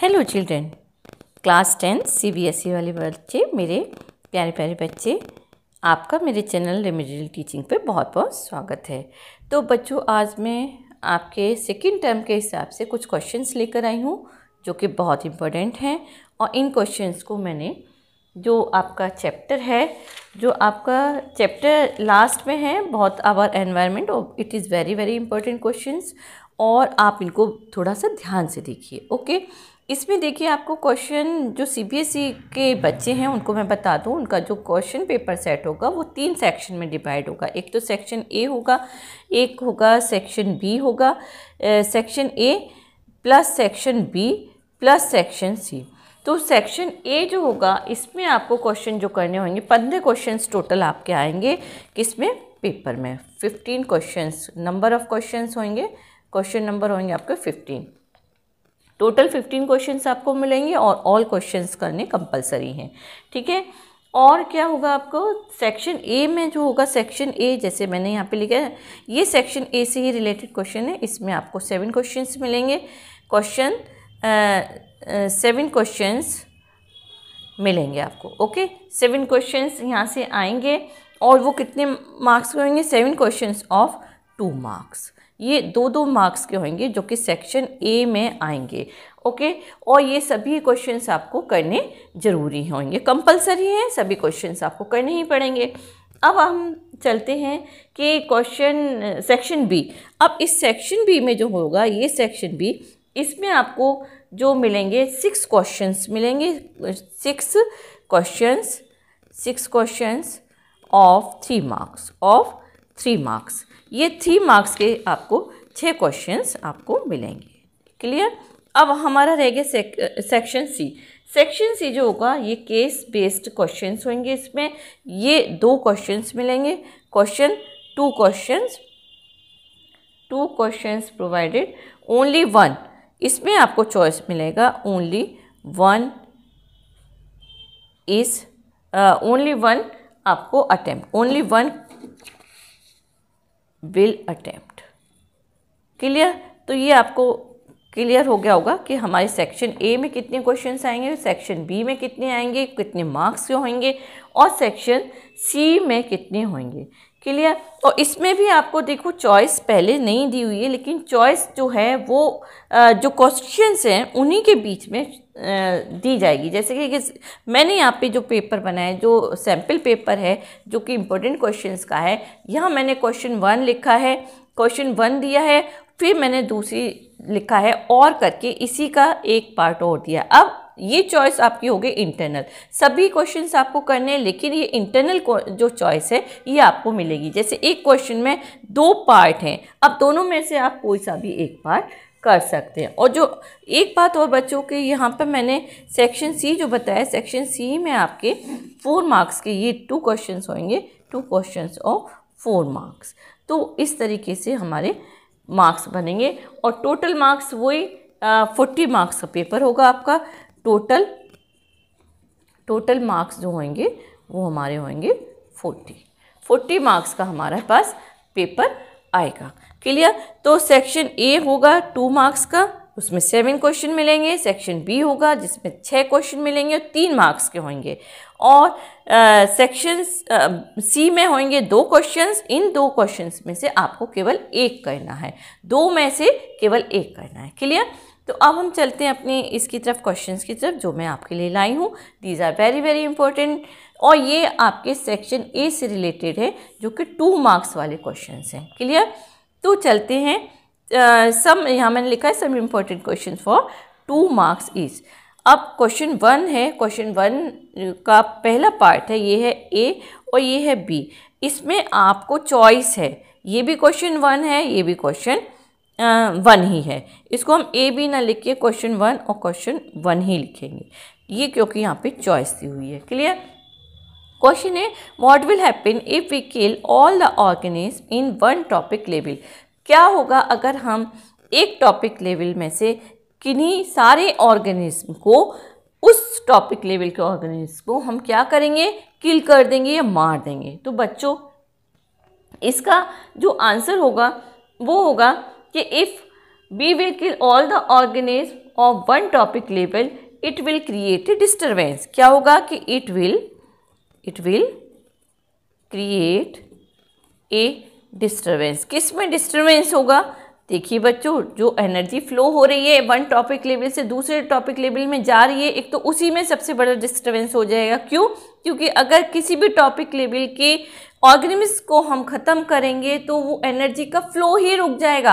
Hello children class ten C B S E वाले बच्चे मेरे प्यारे प्यारे बच्चे आपका मेरे चैनल रेमेडियल टीचिंग पे बहुत बहुत स्वागत है तो बच्चों आज मैं आपके सेकेंड टर्म के हिसाब से कुछ क्वेश्चंस लेकर आई हूँ जो कि बहुत इम्पोर्टेंट हैं और इन क्वेश्चंस को मैंने जो आपका चैप्टर है जो आपका चैप्टर लास्ट में है बहुत our environment it is very very important questions और आप इनको थोड़ा सा ध्यान से देखिए ओके इसमें देखिए आपको क्वेश्चन जो सीबीएसई e के बच्चे हैं उनको मैं बता दूं उनका जो क्वेश्चन पेपर सेट होगा वो तीन सेक्शन में डिवाइड होगा एक तो सेक्शन ए होगा एक होगा सेक्शन बी होगा section A plus section B plus section C तो सेक्शन ए जो होगा इसमें आपको क्वेश्चन जो करने होंगे पंद्रह क्वेश्चंस टोटल आपके आएंगे किसमें पेपर में fifteen questions number of questions होंगे क्वेश्चन नंबर होंगे आपके फिफ्टीन टोटल फिफ्टीन क्वेश्चन आपको मिलेंगे और ऑल क्वेश्चन करने कंपलसरी हैं ठीक है ठीके? और क्या होगा आपको सेक्शन ए में जो होगा सेक्शन ए जैसे मैंने यहाँ पे लिखा है ये सेक्शन ए से ही रिलेटेड क्वेश्चन है इसमें आपको सेवन क्वेश्चंस मिलेंगे क्वेश्चन सेवन क्वेश्चंस मिलेंगे आपको ओके सेवन क्वेश्चंस यहाँ से आएंगे और वो कितने मार्क्स होंगे seven question of two marks ये दो दो मार्क्स के होंगे जो कि सेक्शन ए में आएंगे ओके और ये सभी क्वेश्चंस आपको करने ज़रूरी होंगे कंपलसरी हैं सभी क्वेश्चंस आपको करने ही पड़ेंगे अब हम चलते हैं कि क्वेश्चन सेक्शन बी अब इस सेक्शन बी में जो होगा ये सेक्शन बी इसमें आपको जो मिलेंगे सिक्स क्वेश्चंस मिलेंगे six questions six questions of three marks of three marks ये थ्री मार्क्स के आपको छः क्वेश्चंस आपको मिलेंगे क्लियर अब हमारा रह गया सेक्शन सी सेक्शन सी जो होगा ये केस बेस्ड क्वेश्चंस होंगे इसमें ये दो क्वेश्चंस मिलेंगे question two questions two questions provided only one इसमें आपको चॉइस मिलेगा only one is only one आपको attempt only one will attempt clear तो ये आपको क्लियर हो गया होगा कि हमारे सेक्शन ए में कितने क्वेश्चंस आएंगे सेक्शन बी में कितने आएंगे कितने मार्क्स के होंगे और सेक्शन सी में कितने होंगे क्लियर और इसमें भी आपको देखो चॉइस पहले नहीं दी हुई है लेकिन चॉइस जो है वो जो क्वेश्चंस हैं उन्हीं के बीच में दी जाएगी जैसे कि मैंने यहाँ पे जो पेपर बनाया जो सैम्पल पेपर है जो कि इम्पोर्टेंट क्वेश्चंस का है यहाँ मैंने क्वेश्चन वन लिखा है क्वेश्चन वन दिया है फिर मैंने दूसरी लिखा है और करके इसी का एक पार्ट और दिया अब ये चॉइस आपकी होगी इंटरनल सभी क्वेश्चंस आपको करने हैं लेकिन ये इंटरनल जो चॉइस है ये आपको मिलेगी जैसे एक क्वेश्चन में दो पार्ट हैं अब दोनों में से आप कोई सा भी एक पार्ट कर सकते हैं और जो एक बात और बच्चों के यहाँ पर मैंने सेक्शन सी जो बताया सेक्शन सी में आपके फोर मार्क्स के ये टू क्वेश्चन होंगे टू क्वेश्चन और फोर मार्क्स तो इस तरीके से हमारे मार्क्स बनेंगे और टोटल मार्क्स वही फोर्टी मार्क्स का पेपर होगा आपका टोटल टोटल मार्क्स जो होंगे वो हमारे होंगे फोर्टी फोर्टी मार्क्स का हमारे पास पेपर आएगा क्लियर तो सेक्शन ए होगा टू मार्क्स का उसमें सेवन क्वेश्चन मिलेंगे सेक्शन बी होगा जिसमें छः क्वेश्चन मिलेंगे और तीन मार्क्स के होंगे और सेक्शन सी में होंगे दो क्वेश्चंस इन दो क्वेश्चंस में से आपको केवल एक करना है दो में से केवल एक करना है क्लियर तो अब हम चलते हैं अपने इसकी तरफ क्वेश्चंस की तरफ जो मैं आपके लिए लाई हूँ these are very very important और ये आपके सेक्शन ए से रिलेटेड है जो कि टू मार्क्स वाले क्वेश्चन हैं क्लियर तो चलते हैं सम यहाँ मैंने लिखा है some important question for two marks is अब क्वेश्चन वन है क्वेश्चन वन का पहला पार्ट है ये है ए और ये है बी इसमें आपको चॉइस है ये भी क्वेश्चन वन है ये भी क्वेश्चन वन ही है इसको हम ए बी ना लिख के क्वेश्चन वन और क्वेश्चन वन ही लिखेंगे ये क्योंकि यहाँ पे चॉइस दी हुई है क्लियर क्वेश्चन है what will happen if we kill all the organism in one trophic level क्या होगा अगर हम एक टॉपिक लेवल में से किन्हीं सारे ऑर्गेनिज्म को उस टॉपिक लेवल के ऑर्गेनिज्म को हम क्या करेंगे किल कर देंगे या मार देंगे तो बच्चों इसका जो आंसर होगा वो होगा कि if we will kill all the organism of one trophic level it will create a disturbance क्या होगा कि it will it will create a disturbance किस में डिस्टर्बेंस होगा देखिए बच्चों जो एनर्जी फ्लो हो रही है वन टॉपिक लेवल से दूसरे टॉपिक लेवल में जा रही है एक तो उसी में सबसे बड़ा डिस्टर्बेंस हो जाएगा क्यों क्योंकि अगर किसी भी टॉपिक लेवल के ऑर्गेनिम्स को हम ख़त्म करेंगे तो वो एनर्जी का फ्लो ही रुक जाएगा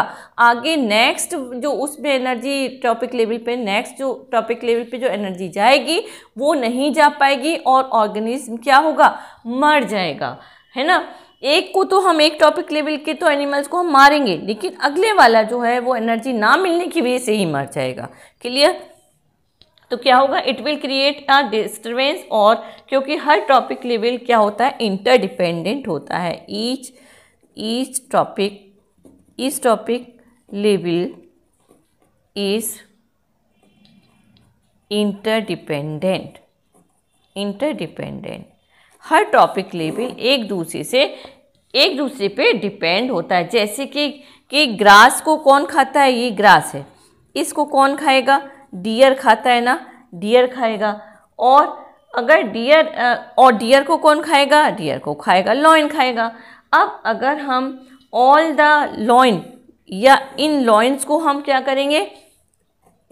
आगे नेक्स्ट जो उसमें एनर्जी टॉपिक लेवल पे नेक्स्ट जो टॉपिक लेवल पे जो एनर्जी जाएगी वो नहीं जा पाएगी और ऑर्गेनिज्म क्या होगा मर जाएगा है ना एक को तो हम एक टॉपिक लेवल के तो एनिमल्स को हम मारेंगे लेकिन अगले वाला जो है वो एनर्जी ना मिलने की वजह से ही मर जाएगा क्लियर तो क्या होगा it will create a disturbance और क्योंकि हर टॉपिक लेवल क्या होता है इंटरडिपेंडेंट होता है each each trophic each trophic level is interdependent interdependent हर टॉपिक लेवल एक दूसरे से एक दूसरे पे डिपेंड होता है जैसे कि कि ग्रास को कौन खाता है ये ग्रास है इसको कौन खाएगा डियर खाता है ना डियर खाएगा और अगर डियर और डियर को कौन खाएगा डियर को खाएगा लॉइन खाएगा अब अगर हम ऑल द लॉइन या इन लॉइन्स को हम क्या करेंगे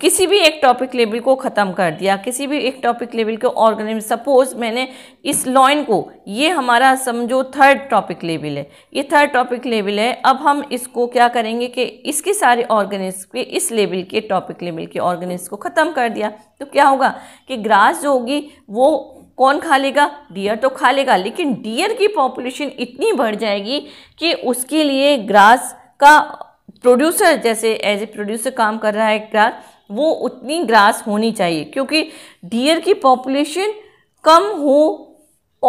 किसी भी एक टॉपिक लेवल को ख़त्म कर दिया किसी भी एक टॉपिक लेवल के ऑर्गेनाइज सपोज मैंने इस लॉइन को ये हमारा समझो थर्ड टॉपिक लेवल है ये थर्ड टॉपिक लेवल है अब हम इसको क्या करेंगे कि इसके सारे ऑर्गेनिज के इस लेवल के टॉपिक लेवल के ऑर्गेनिज को ख़त्म कर दिया तो क्या होगा कि ग्रास जो होगी वो कौन खा लेगा डियर तो खा लेगा लेकिन डियर की पॉपुलेशन इतनी बढ़ जाएगी कि उसके लिए ग्रास का प्रोड्यूसर जैसे एज ए प्रोड्यूसर काम कर रहा है ग्रास वो उतनी ग्रास होनी चाहिए क्योंकि डियर की पॉपुलेशन कम हो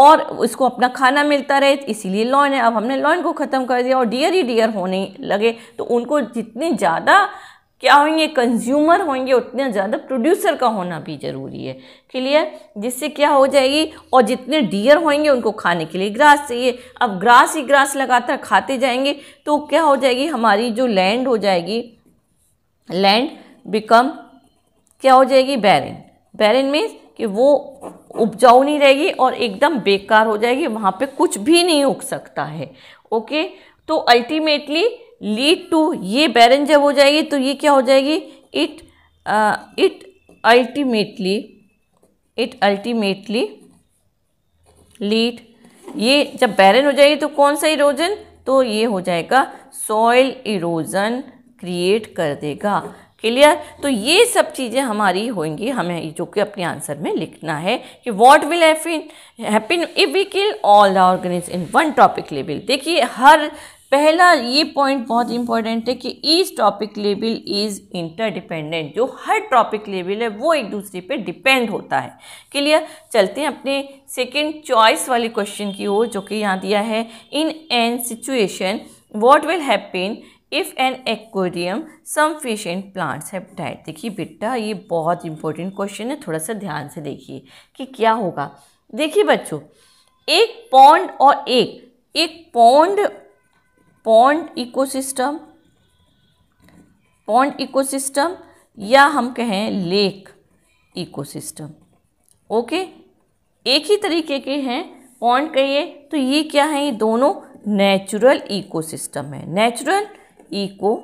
और उसको अपना खाना मिलता रहे इसीलिए लॉन है अब हमने लॉन को ख़त्म कर दिया और डियर ही डियर होने लगे तो उनको जितने ज़्यादा क्या होंगे कंज्यूमर होंगे उतने ज़्यादा प्रोड्यूसर का होना भी ज़रूरी है क्लियर जिससे क्या हो जाएगी और जितने डियर होंगे उनको खाने के लिए ग्रास चाहिए अब ग्रास ही ग्रास लगातार खाते जाएंगे तो क्या हो जाएगी हमारी जो लैंड हो जाएगी लैंड बिकम क्या हो जाएगी बैरिन बैरिन मीन्स कि वो उपजाऊ नहीं रहेगी और एकदम बेकार हो जाएगी वहाँ पे कुछ भी नहीं उग सकता है ओके तो अल्टीमेटली लीड टू ये बैरन जब हो जाएगी तो ये क्या हो जाएगी it it ultimately it ultimately lead ये जब बैरन हो जाएगी तो कौन सा इरोजन तो ये हो जाएगा सॉइल इरोजन क्रिएट कर देगा क्लियर तो ये सब चीज़ें हमारी होंगी हमें जो कि अपने आंसर में लिखना है कि what will happen if we kill all the organism in one trophic level देखिए हर पहला ये पॉइंट बहुत इंपॉर्टेंट है कि each trophic level is interdependent जो हर टॉपिक लेवल है वो एक दूसरे पे डिपेंड होता है क्लियर चलते हैं अपने सेकंड चॉइस वाले क्वेश्चन की ओर जो कि यहाँ दिया है in an situation what will happen if an aquarium and plants हेपेटाइट देखिए बेटा ये बहुत इंपॉर्टेंट क्वेश्चन है थोड़ा सा ध्यान से देखिए कि क्या होगा देखिए बच्चों एक पॉन्ड और एक एक pond pond ecosystem pond ecosystem या हम कहें लेक इकोसिस्टम ओके एक ही तरीके के हैं पॉन्ड कहिए तो ये क्या है ये दोनों नेचुरल इकोसिस्टम है नेचुरल इको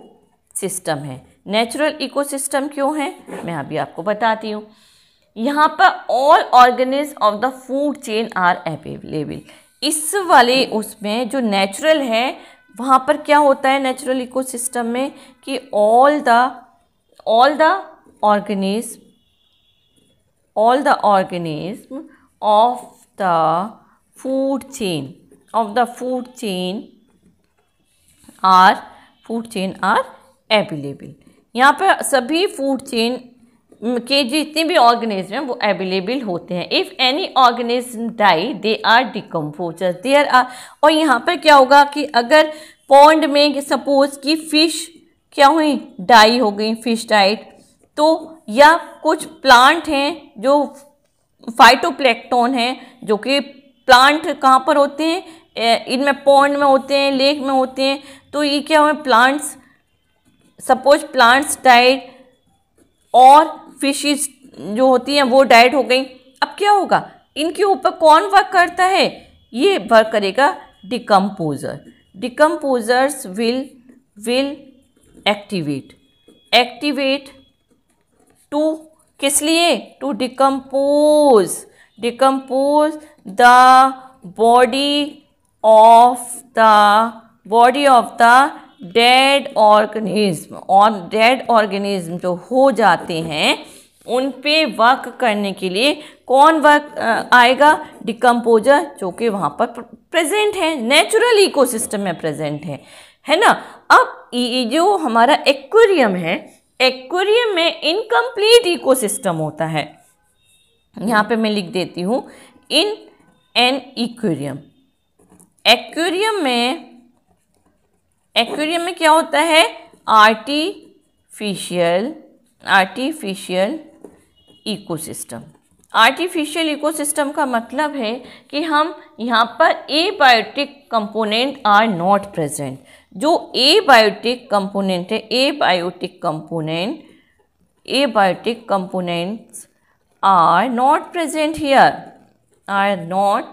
सिस्टम है नेचुरल इको सिस्टम क्यों है मैं अभी आपको बताती हूँ यहाँ पर all organism of the food chain are available इस वाले उसमें जो नेचुरल है वहाँ पर क्या होता है नेचुरल इको सिस्टम में कि all the all the organism all the organism of the food chain of the food chain are food chain are available यहाँ पर सभी फूड चेन के जितने भी ऑर्गेनिज्म हैं वो अवेलेबल होते हैं if any organism die they are decomposer they are और यहाँ पर क्या होगा कि अगर पॉन्ड में सपोज कि फ़िश क्या हुई डाई हो गई फिश डाइट तो या कुछ प्लांट हैं जो फाइटोप्लैक्टोन हैं जो कि प्लांट कहाँ पर होते हैं इनमें पॉन्ड में होते हैं लेक में होते हैं तो ये क्या हुए प्लांट्स सपोज प्लांट्स डाइट और फिशिज जो होती हैं वो डाइट हो गई अब क्या होगा इनके ऊपर कौन वर्क करता है ये वर्क करेगा decomposer decomposers will will activate activate to किस लिए to decompose decompose the body of the body of the dead organism और डेड ऑर्गेनिज्म जो हो जाते हैं उन पे वर्क करने के लिए कौन वर्क आएगा डिकम्पोजर जो कि वहाँ पर प्रेजेंट है नेचुरल इकोसिस्टम में प्रेजेंट है है ना अब ये जो हमारा एक्वेरियम है एक्वेरियम में इनकम्प्लीट इकोसिस्टम होता है यहाँ पे मैं लिख देती हूँ इन एन इक्वेरियम एक्वेरियम में एक्वेरियम में क्या होता है artificial artificial ecosystem artificial ecosystem का मतलब है कि हम यहाँ पर abiotic component are not present जो ए बायोटिक कंपोनेंट है abiotic component abiotic components are not present here are not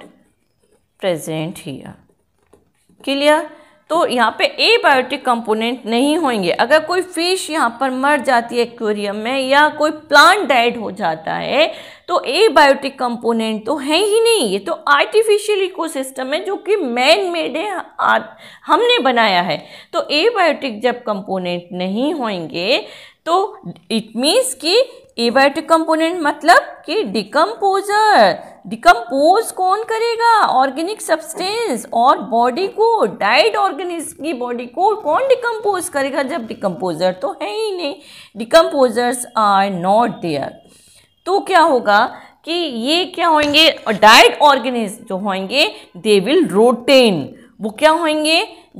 present here clear तो यहाँ पे ए बायोटिक कंपोनेंट नहीं होंगे अगर कोई फिश यहाँ पर मर जाती है एक्वेरियम में या कोई प्लांट डेड हो जाता है तो ए बायोटिक कंपोनेंट तो है ही नहीं ये तो आर्टिफिशियल इकोसिस्टम है जो कि मैन मेड है हमने बनाया है तो ए बायोटिक जब कंपोनेंट नहीं होंगे तो इट मीन्स कि एबायोटिक कंपोनेंट मतलब कि डिकम्पोजर डिकम्पोज कौन करेगा ऑर्गेनिक सब्सटेंस और बॉडी को डाइड ऑर्गेनिज्म की बॉडी को कौन डिकम्पोज करेगा जब डिकम्पोजर तो है ही नहीं डिकम्पोजर्स आर नॉट देयर तो क्या होगा कि ये क्या होंगे डाइड ऑर्गेनिज्म जो होंगे दे विल रोटेन वो क्या होंगे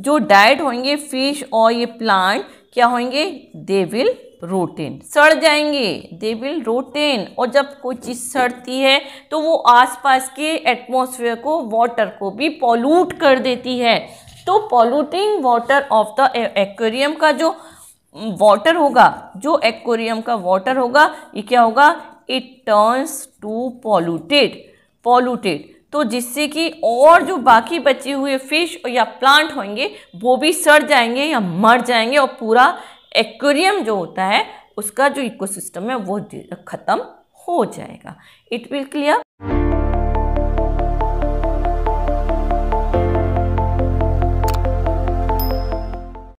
जो डाइट होंगे फिश और ये प्लांट क्या होंगे दे विल रोटेन सड़ जाएंगे दे विल रोटेन और जब कोई चीज़ सड़ती है तो वो आसपास के एटमोसफेयर को वाटर को भी पॉल्यूट कर देती है तो polluting water of the aquarium का जो वाटर होगा जो एक्वेरियम का वाटर होगा ये क्या होगा it turns to polluted polluted तो जिससे कि और जो बाकी बचे हुए फिश या प्लांट होंगे वो भी सड़ जाएंगे या मर जाएंगे और पूरा एक्वेरियम जो होता है उसका जो इकोसिस्टम है वो ख़त्म हो जाएगा इट विल क्लियर